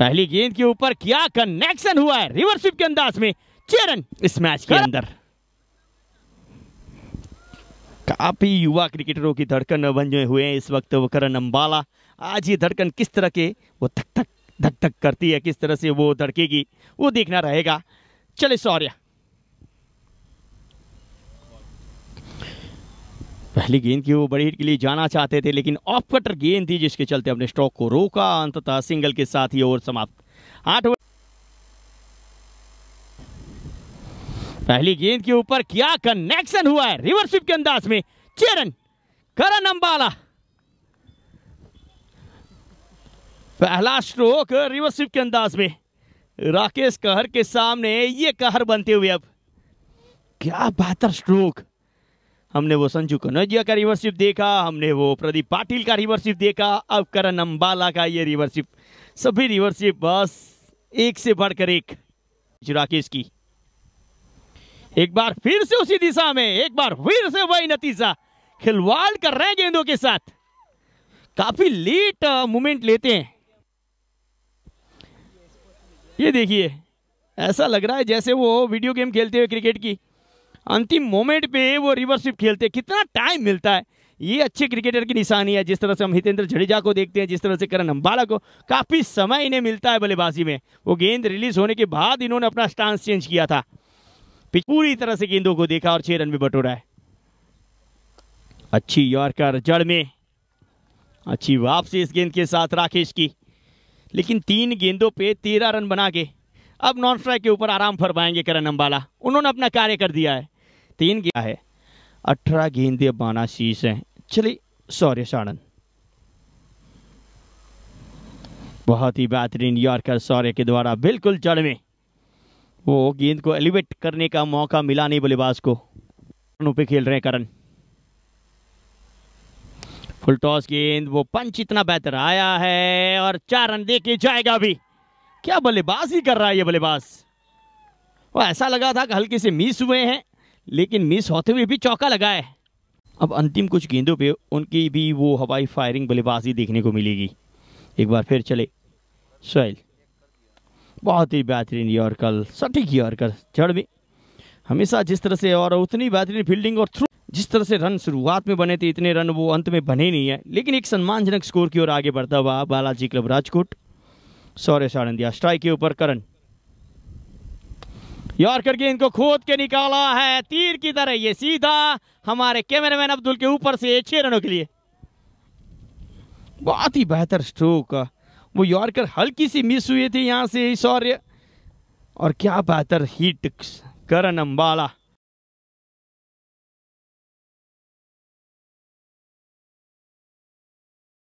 पहली गेंद के ऊपर क्या कनेक्शन हुआ है रिवर स्विप के अंदाज में चेरन इस मैच के अंदर काफी युवा क्रिकेटरों की धड़कन बन हुए हैं इस वक्त वो करण अम्बाला आज ये धड़कन किस तरह के वो धक धक धक धक करती है किस तरह से वो धड़केगी वो देखना रहेगा चले सौर्या पहली गेंद की वो बड़ी हिट के लिए जाना चाहते थे लेकिन ऑफ कटर गेंद थी जिसके चलते अपने स्ट्रोक को रोका अंततः सिंगल के साथ ही ओवर समाप्त आठ पहली गेंद के ऊपर क्या कनेक्शन हुआ है रिवर्सिप के अंदाज में चेरन करण अंबाला पहला स्ट्रोक रिवर्सिप के अंदाज में राकेश कहर के सामने ये कहर बनते हुए अब क्या बेहतर स्ट्रोक हमने वो संजू कनौजिया का रिवरशिप देखा हमने वो प्रदीप पाटिल का रिवर्सिप देखा अब करण अम्बाला का ये रिवरशिप सभी रिवर्सिप बस एक से बढ़कर एक राकेश की एक बार फिर से उसी दिशा में एक बार फिर से वही नतीजा खिलवाड़ कर रहे गेंदों के साथ काफी लेट मूवमेंट uh, लेते हैं ये देखिए ऐसा लग रहा है जैसे वो वीडियो गेम खेलते हुए क्रिकेट की अंतिम मोमेंट पे वो रिवर्सिप खेलते हैं कितना टाइम मिलता है ये अच्छे क्रिकेटर की निशानी है जिस तरह से हम हितेंद्र जडेजा को देखते हैं जिस तरह से करण अम्बाला को काफ़ी समय इन्हें मिलता है बल्लेबाजी में वो गेंद रिलीज होने के बाद इन्होंने अपना स्टांस चेंज किया था पूरी तरह से गेंदों को देखा और छः रन भी बटोरा है अच्छी यॉर्कर जड़ में अच्छी वापसी इस गेंद के साथ राकेश की लेकिन तीन गेंदों पे तेरह रन बना के अब नॉन स्ट्राइक के ऊपर आराम फरमाएंगे करण अम्बाला उन्होंने अपना कार्य कर दिया है तीन गया है अठारह गेंद बाना शीश है चलिए सौर्य साड़न बहुत ही बेहतरीन यॉर्कर सौर्य के द्वारा बिल्कुल जड़ में वो गेंद को एलिवेट करने का मौका मिला नहीं बल्लेबाज को पे खेल रहे हैं करण फुल टॉस गेंद वो पंच इतना बेहतर आया है और चार रन दे के जाएगा अभी क्या बल्लेबाज ही कर रहा है ये बल्लेबाज वो ऐसा लगा था कि हल्के से मिस हुए हैं लेकिन मिस होते हुए भी चौका लगा है अब अंतिम कुछ गेंदों पे उनकी भी वो हवाई फायरिंग बल्लेबाजी देखने को मिलेगी एक बार फिर चले सोहेल बहुत ही बेहतरीन यॉर्कर सटीक यॉर्कर जड़ भी हमेशा जिस तरह से और उतनी बेहतरीन फील्डिंग और थ्रू जिस तरह से रन शुरुआत में बने थे इतने रन वो अंत में बने नहीं है लेकिन एक सम्मानजनक स्कोर की ओर आगे बढ़ता हुआ बालाजी क्लब राजकोट सौर्य सारंदिया स्ट्राइक के ऊपर करण यॉर्कर गेंद को खोद के निकाला है तीर की तरह ये सीधा हमारे कैमरामैन अब्दुल के ऊपर से छह रनों के लिए बहुत ही बेहतर स्ट्रोक वो यॉर्कर हल्की सी मिस हुई थी यहाँ से सौर्य और क्या बेहतर हिट करन अंबाला